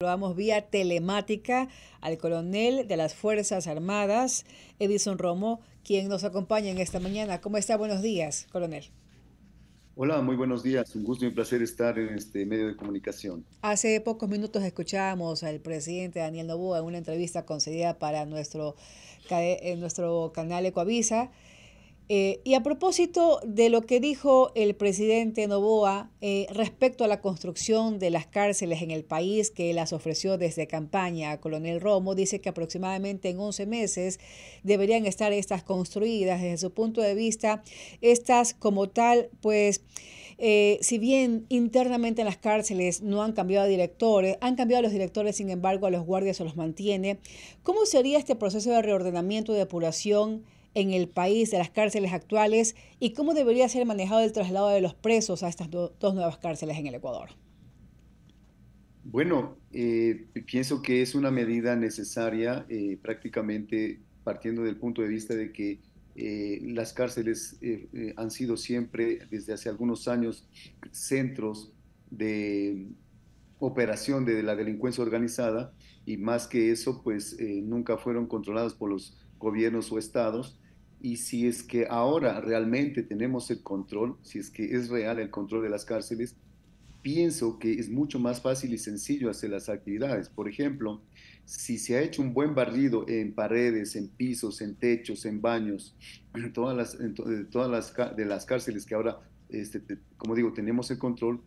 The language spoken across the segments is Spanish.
Vamos vía telemática al coronel de las Fuerzas Armadas, Edison Romo, quien nos acompaña en esta mañana. ¿Cómo está? Buenos días, coronel. Hola, muy buenos días. Un gusto y un placer estar en este medio de comunicación. Hace pocos minutos escuchábamos al presidente Daniel Novoa en una entrevista concedida para nuestro, nuestro canal Ecoavisa eh, y a propósito de lo que dijo el presidente Novoa eh, respecto a la construcción de las cárceles en el país que las ofreció desde campaña a Coronel Romo, dice que aproximadamente en 11 meses deberían estar estas construidas. Desde su punto de vista, estas como tal, pues eh, si bien internamente en las cárceles no han cambiado directores, han cambiado los directores, sin embargo a los guardias se los mantiene, ¿cómo sería este proceso de reordenamiento y depuración? en el país de las cárceles actuales y cómo debería ser manejado el traslado de los presos a estas dos nuevas cárceles en el Ecuador? Bueno, eh, pienso que es una medida necesaria eh, prácticamente partiendo del punto de vista de que eh, las cárceles han sido siempre, desde hace algunos años, centros de operación de la delincuencia organizada y más que eso, pues nunca fueron controladas por los gobiernos o estados y si es que ahora realmente tenemos el control, si es que es real el control de las cárceles, pienso que es mucho más fácil y sencillo hacer las actividades. Por ejemplo, si se ha hecho un buen barrido en paredes, en pisos, en techos, en baños, en todas las, todas las, de las cárceles que ahora, este, como digo, tenemos el control,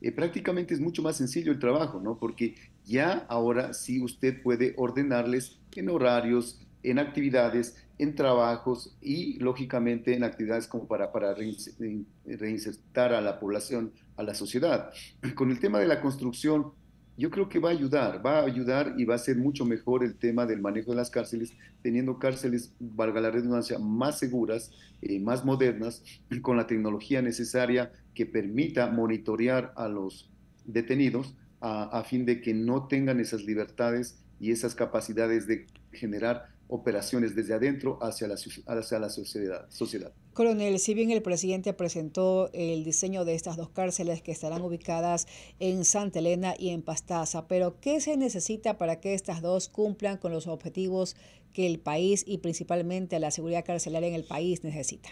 eh, prácticamente es mucho más sencillo el trabajo, ¿no? Porque ya ahora sí usted puede ordenarles en horarios, en actividades, en trabajos y, lógicamente, en actividades como para, para reinsertar a la población, a la sociedad. Con el tema de la construcción, yo creo que va a ayudar, va a ayudar y va a ser mucho mejor el tema del manejo de las cárceles, teniendo cárceles, valga la redundancia, más seguras, eh, más modernas, y con la tecnología necesaria que permita monitorear a los detenidos a, a fin de que no tengan esas libertades y esas capacidades de generar operaciones desde adentro hacia la, hacia la sociedad, sociedad. Coronel, si bien el presidente presentó el diseño de estas dos cárceles que estarán ubicadas en Santa Elena y en Pastaza, pero ¿qué se necesita para que estas dos cumplan con los objetivos que el país y principalmente la seguridad carcelaria en el país necesita?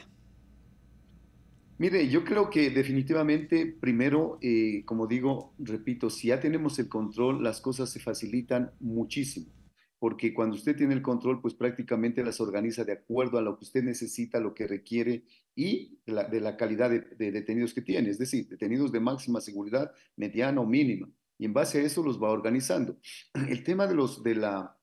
Mire, yo creo que definitivamente, primero, eh, como digo, repito, si ya tenemos el control, las cosas se facilitan muchísimo porque cuando usted tiene el control, pues prácticamente las organiza de acuerdo a lo que usted necesita, lo que requiere y de la, calidad de, detenidos que tiene, es decir, detenidos de máxima seguridad, mediana o mínima. Y en base a eso los va organizando. El tema de, los, de, la,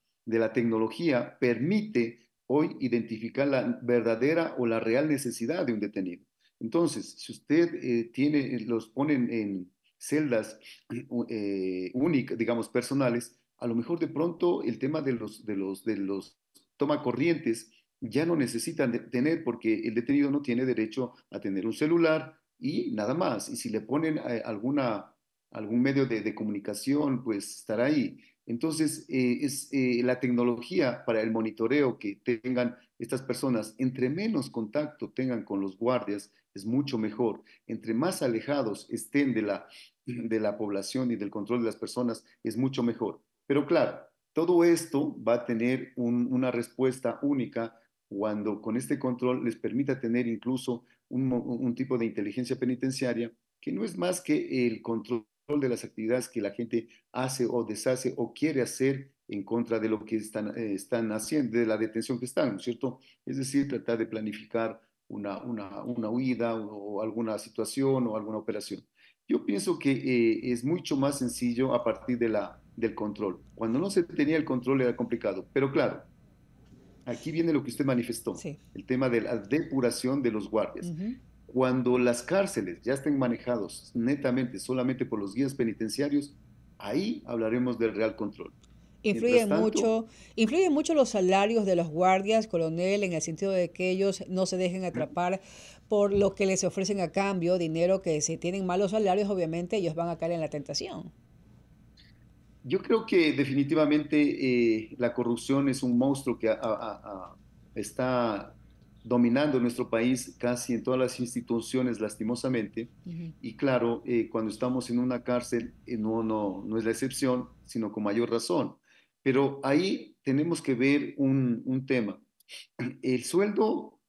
tecnología permite hoy identificar la verdadera o la real necesidad de un detenido. Entonces, si usted eh, tiene, eh, los ponen en celdas eh, únicas, digamos, personales, a lo mejor de pronto el tema de los, de los, de toma corrientes ya no necesitan tener porque el detenido no tiene derecho a tener un celular y nada más. Y si le ponen eh, alguna, algún medio de, comunicación, pues estará ahí. Entonces, eh, es eh, la tecnología para el monitoreo que tengan estas personas, entre menos contacto tengan con los guardias, es mucho mejor. Entre más alejados estén de de la población y del control de las personas, es mucho mejor. Pero claro, todo esto va a tener una respuesta única cuando con este control les permita tener incluso un, tipo de inteligencia penitenciaria que no es más que el control de las actividades que la gente hace o deshace o quiere hacer en contra de lo que están, eh, haciendo, de la detención que están, ¿no es ¿cierto? Es decir, tratar de planificar una, huida o, alguna situación o alguna operación. Yo pienso que eh, es mucho más sencillo a partir de la del control. Cuando no se tenía el control era complicado, pero claro, aquí viene lo que usted manifestó, el tema de la depuración de los guardias. Cuando las cárceles ya estén manejados netamente solamente por los guías penitenciarios, ahí hablaremos del real control. Influyen mucho, influyen mucho los salarios de los guardias, coronel, en el sentido de que ellos no se dejen atrapar por lo que les ofrecen a cambio, dinero que si tienen malos salarios, obviamente ellos van a caer en la tentación. Yo creo que definitivamente eh, la corrupción es un monstruo que está dominando nuestro país casi en todas las instituciones, lastimosamente. Y claro, eh, cuando estamos en una cárcel, eh, no, no, no es la excepción, sino con mayor razón. Pero ahí tenemos que ver un, un tema. El sueldo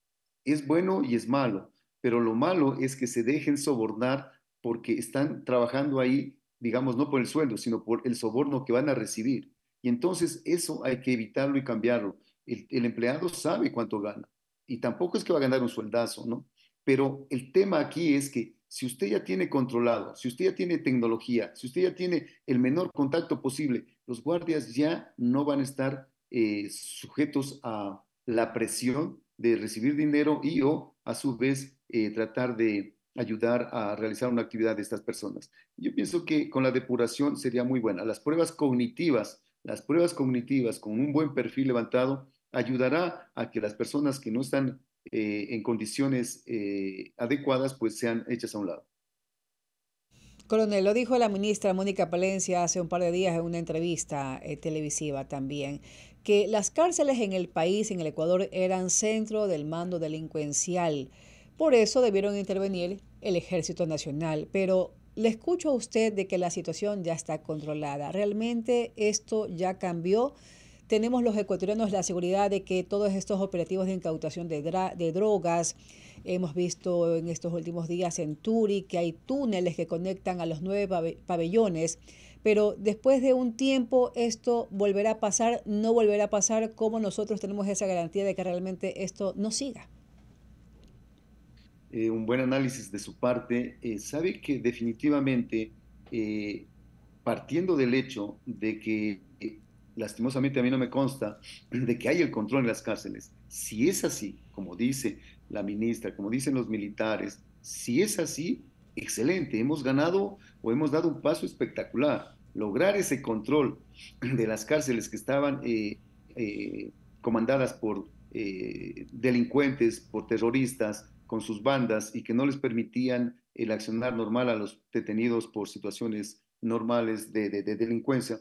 es bueno y es malo, pero lo malo es que se dejen sobornar porque están trabajando ahí digamos, no por el sueldo, sino por el soborno que van a recibir. Y entonces eso hay que evitarlo y cambiarlo. El, empleado sabe cuánto gana y tampoco es que va a ganar un sueldazo, ¿no? Pero el tema aquí es que si usted ya tiene controlado, si usted ya tiene tecnología, si usted ya tiene el menor contacto posible, los guardias ya no van a estar eh, sujetos a la presión de recibir dinero y o a su vez eh, tratar de ayudar a realizar una actividad de estas personas. Yo pienso que con la depuración sería muy buena. Las pruebas cognitivas, las pruebas cognitivas con un buen perfil levantado ayudará a que las personas que no están eh, en condiciones eh, adecuadas pues sean hechas a un lado. Coronel, lo dijo la ministra Mónica Palencia hace un par de días en una entrevista eh, televisiva también, que las cárceles en el país, en el Ecuador, eran centro del mando delincuencial. Por eso debieron intervenir el Ejército Nacional, pero le escucho a usted de que la situación ya está controlada. ¿Realmente esto ya cambió? Tenemos los ecuatorianos la seguridad de que todos estos operativos de incautación de, drogas, hemos visto en estos últimos días en Turi que hay túneles que conectan a los nueve pabellones, pero después de un tiempo esto volverá a pasar, no volverá a pasar, como nosotros tenemos esa garantía de que realmente esto no siga. Eh, un buen análisis de su parte, eh, sabe que definitivamente, eh, partiendo del hecho de que, lastimosamente a mí no me consta, de que hay el control en las cárceles, si es así, como dice la ministra, como dicen los militares, si es así, excelente, hemos ganado o hemos dado un paso espectacular. Lograr ese control de las cárceles que estaban comandadas por delincuentes, por terroristas, con sus bandas y que no les permitían el accionar normal a los detenidos por situaciones normales de, delincuencia.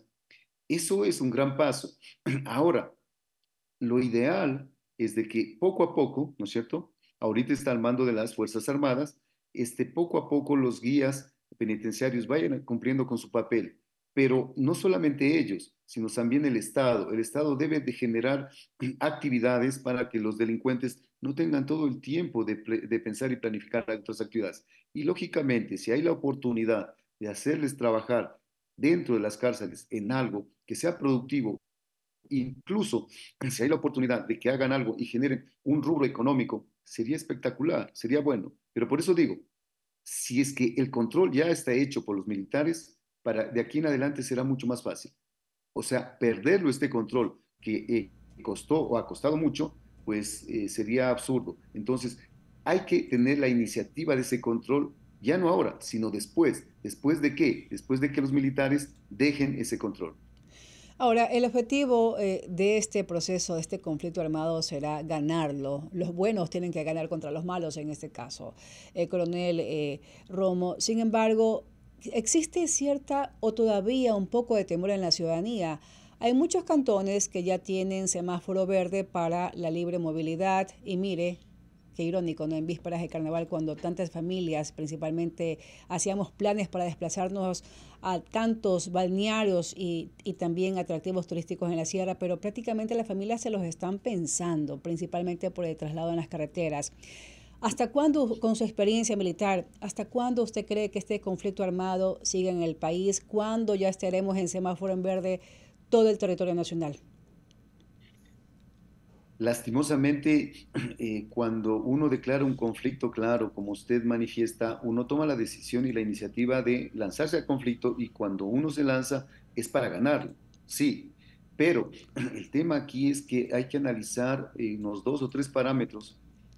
Eso es un gran paso. Ahora, lo ideal es de que poco a poco, ¿no es cierto? Ahorita está al mando de las Fuerzas Armadas, este, poco a poco los guías penitenciarios vayan cumpliendo con su papel, pero no solamente ellos, sino también el Estado. El Estado debe de generar actividades para que los delincuentes no tengan todo el tiempo de, pensar y planificar otras actividades. Y lógicamente, si hay la oportunidad de hacerles trabajar dentro de las cárceles en algo que sea productivo, incluso si hay la oportunidad de que hagan algo y generen un rubro económico, sería espectacular, sería bueno. Pero por eso digo, si es que el control ya está hecho por los militares, para de aquí en adelante será mucho más fácil. O sea, perderlo este control que eh, costó o ha costado mucho, pues eh, sería absurdo. Entonces, hay que tener la iniciativa de ese control, ya no ahora, sino después. ¿Después de qué? Después de que los militares dejen ese control. Ahora, el objetivo eh, de este proceso, de este conflicto armado, será ganarlo. Los buenos tienen que ganar contra los malos en este caso, el eh, coronel Romo. Sin embargo, existe cierta o todavía un poco de temor en la ciudadanía hay muchos cantones que ya tienen semáforo verde para la libre movilidad y mire, qué irónico, ¿no? En vísperas de carnaval, cuando tantas familias principalmente hacíamos planes para desplazarnos a tantos balnearios y, y, también atractivos turísticos en la sierra, pero prácticamente las familias se los están pensando, principalmente por el traslado en las carreteras. ¿Hasta cuándo, con su experiencia militar, hasta cuándo usted cree que este conflicto armado siga en el país? ¿Cuándo ya estaremos en semáforo en verde? todo el territorio nacional. Lastimosamente, eh, cuando uno declara un conflicto claro, como usted manifiesta, uno toma la decisión y la iniciativa de lanzarse al conflicto y cuando uno se lanza es para ganarlo, sí. Pero el tema aquí es que hay que analizar unos dos o tres parámetros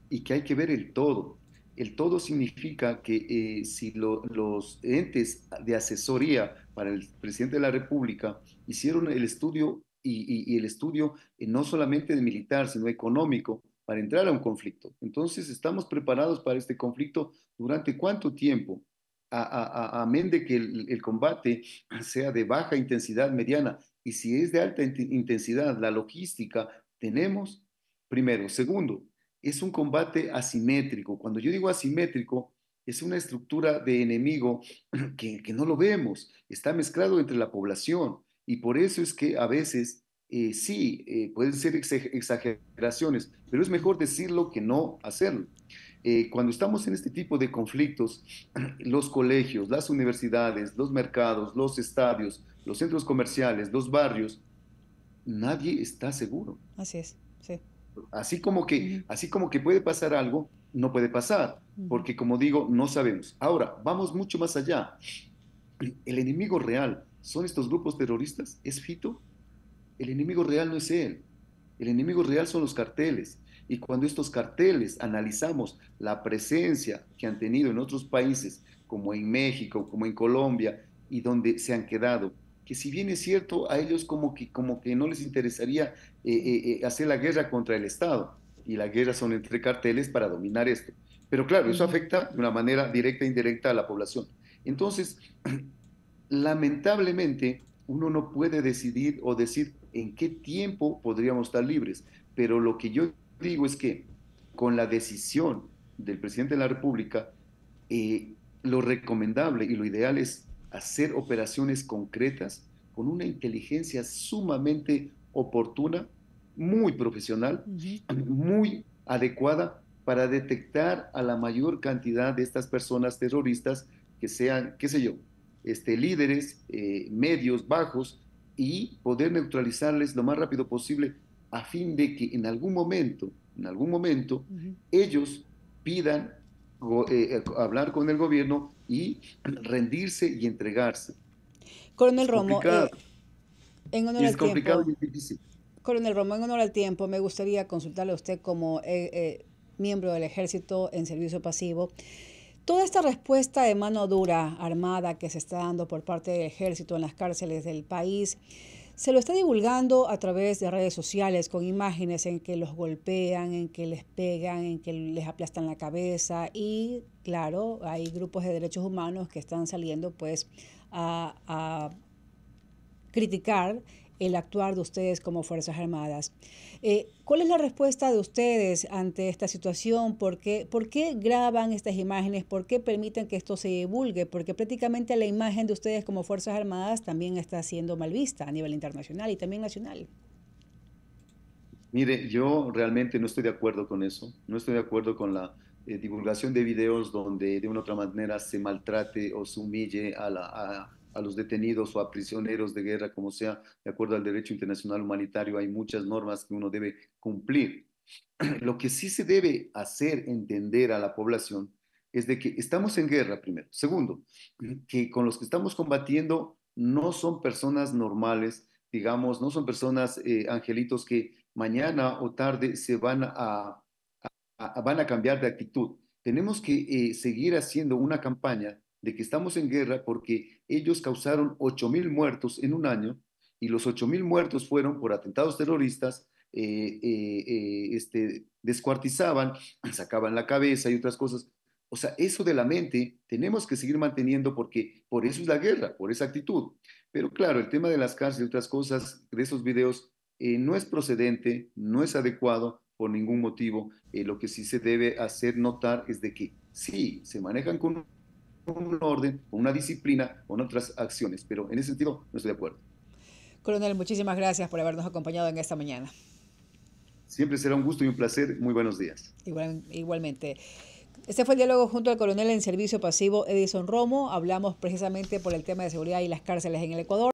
y que hay que ver el todo. El todo significa que eh, si los entes de asesoría para el presidente de la República, hicieron el estudio y, el estudio eh, no solamente de militar, sino económico, para entrar a un conflicto. Entonces, ¿estamos preparados para este conflicto durante cuánto tiempo? A, amén de que el, el combate sea de baja intensidad mediana. Y si es de alta intensidad, la logística, tenemos, primero. Segundo, es un combate asimétrico. Cuando yo digo asimétrico, es una estructura de enemigo que, no lo vemos, está mezclado entre la población y por eso es que a veces eh, sí eh, pueden ser exageraciones, pero es mejor decirlo que no hacerlo. Eh, cuando estamos en este tipo de conflictos, los colegios, las universidades, los mercados, los estadios, los centros comerciales, los barrios, nadie está seguro. Así es, sí. Así como que, así como que puede pasar algo, no puede pasar, porque como digo, no sabemos. Ahora, vamos mucho más allá. El enemigo real son estos grupos terroristas, es Fito. El enemigo real no es él. El enemigo real son los carteles. Y cuando estos carteles analizamos la presencia que han tenido en otros países, como en México, como en Colombia, y donde se han quedado, que si bien es cierto, a ellos como que, como que no les interesaría eh, eh, eh, hacer la guerra contra el Estado, y la guerra son entre carteles para dominar esto. Pero claro, eso afecta de una manera directa e indirecta a la población. Entonces, lamentablemente, uno no puede decidir o decir en qué tiempo podríamos estar libres. Pero lo que yo digo es que con la decisión del presidente de la República, eh, lo recomendable y lo ideal es hacer operaciones concretas con una inteligencia sumamente oportuna muy profesional, muy adecuada para detectar a la mayor cantidad de estas personas terroristas que sean, qué sé yo, este, líderes, eh, medios, bajos, y poder neutralizarles lo más rápido posible a fin de que en algún momento, en algún momento, ellos pidan eh, eh, hablar con el gobierno y rendirse y entregarse. Coronel Romo, complicado. es complicado y difícil. Coronel Román, en honor al tiempo, me gustaría consultarle a usted como eh, eh, miembro del ejército en servicio pasivo. Toda esta respuesta de mano dura, armada, que se está dando por parte del ejército en las cárceles del país, se lo está divulgando a través de redes sociales con imágenes en que los golpean, en que les pegan, en que les aplastan la cabeza y claro, hay grupos de derechos humanos que están saliendo pues a, a criticar el actuar de ustedes como Fuerzas Armadas. Eh, ¿Cuál es la respuesta de ustedes ante esta situación? ¿Por qué, graban estas imágenes? ¿Por qué permiten que esto se divulgue? Porque prácticamente la imagen de ustedes como Fuerzas Armadas también está siendo mal vista a nivel internacional y también nacional. Mire, yo realmente no estoy de acuerdo con eso, no estoy de acuerdo con la eh, divulgación de videos donde de una u otra manera se maltrate o se humille a la, a los detenidos o a prisioneros de guerra, como sea, de acuerdo al derecho internacional humanitario, hay muchas normas que uno debe cumplir. Lo que sí se debe hacer entender a la población es de que estamos en guerra, primero. Segundo, que con los que estamos combatiendo no son personas normales, digamos, no son personas eh, angelitos que mañana o tarde se van a, van a cambiar de actitud. Tenemos que eh, seguir haciendo una campaña de que estamos en guerra porque ellos causaron mil muertos en un año y los 8.000 muertos fueron por atentados terroristas, eh, eh, eh, este, descuartizaban, sacaban la cabeza y otras cosas. O sea, eso de la mente tenemos que seguir manteniendo porque por eso es la guerra, por esa actitud. Pero claro, el tema de las cárceles y otras cosas, de esos videos, no es procedente, no es adecuado por ningún motivo. lo que sí se debe hacer notar es de que sí, se manejan con un orden, con una disciplina, con otras acciones. Pero en ese sentido no estoy de acuerdo. Coronel, muchísimas gracias por habernos acompañado en esta mañana. Siempre será un gusto y un placer. Muy buenos días. igualmente. Este fue el diálogo junto al coronel en servicio pasivo Edison Romo. Hablamos precisamente por el tema de seguridad y las cárceles en el Ecuador.